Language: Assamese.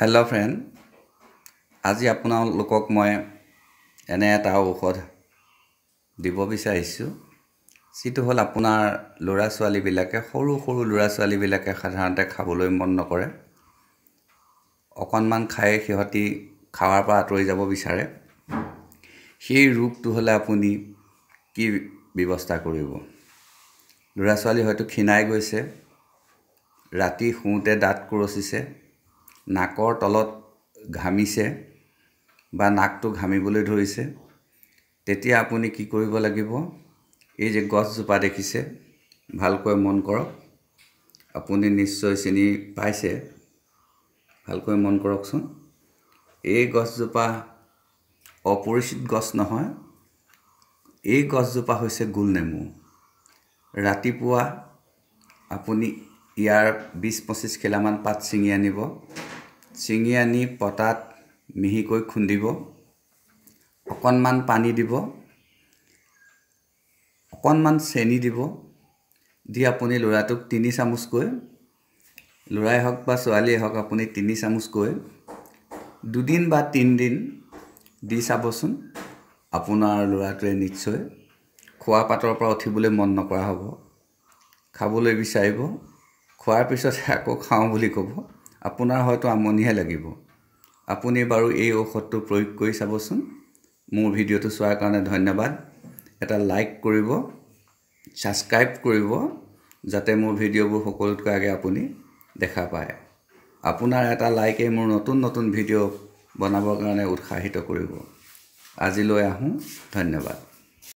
হেল্ল' ফ্ৰেণ্ড আজি আপোনালোকক মই এনে এটা ঔষধ দিব বিচাৰিছোঁ যিটো হ'ল আপোনাৰ ল'ৰা ছোৱালীবিলাকে সৰু সৰু ল'ৰা ছোৱালীবিলাকে সাধাৰণতে খাবলৈ মন নকৰে অকণমান খাই সিহঁতি খোৱাৰ পৰা আঁতৰি যাব বিচাৰে সেই ৰোগটো হ'লে আপুনি কি ব্যৱস্থা কৰিব ল'ৰা ছোৱালী হয়তো ক্ষীণাই গৈছে ৰাতি শোওঁতে দাঁত কৰচিছে নাকৰ তলত ঘামিছে বা নাকটো ঘামিবলৈ ধৰিছে তেতিয়া আপুনি কি কৰিব লাগিব এই যে গছজোপা দেখিছে ভালকৈ মন কৰক আপুনি নিশ্চয় চিনি পাইছে ভালকৈ মন কৰকচোন এই গছজোপা অপৰিচিত গছ নহয় এই গছজোপা হৈছে গোলনেমু ৰাতিপুৱা আপুনি ইয়াৰ বিছ পঁচিছ খিলামান পাত ছিঙি আনিব চিঙি আনি পতাত মিহিকৈ খুন্দিব অকণমান পানী দিব অকণমান চেনি দিব দি আপুনি ল'ৰাটোক তিনি চামুচকৈ ল'ৰাই হওক বা ছোৱালীয়ে হওক আপুনি তিনি চামুচকৈ দুদিন বা তিনিদিন দি চাবচোন আপোনাৰ ল'ৰাটোৱে নিশ্চয় খোৱা পাতৰ পৰা উঠিবলৈ মন নকৰা হ'ব খাবলৈ বিচাৰিব খোৱাৰ পিছতহে আকৌ খাওঁ বুলি ক'ব আপোনাৰ হয়তো আমনিহে লাগিব আপুনি বাৰু এই ঔষধটো প্ৰয়োগ কৰি চাবচোন মোৰ ভিডিঅ'টো চোৱাৰ কাৰণে ধন্যবাদ এটা লাইক কৰিব ছাবস্ক্ৰাইব কৰিব যাতে মোৰ ভিডিঅ'বোৰ সকলোতকৈ আগে আপুনি দেখা পায় আপোনাৰ এটা লাইকে মোৰ নতুন নতুন ভিডিঅ' বনাবৰ কাৰণে উৎসাহিত কৰিব আজিলৈ আহোঁ ধন্যবাদ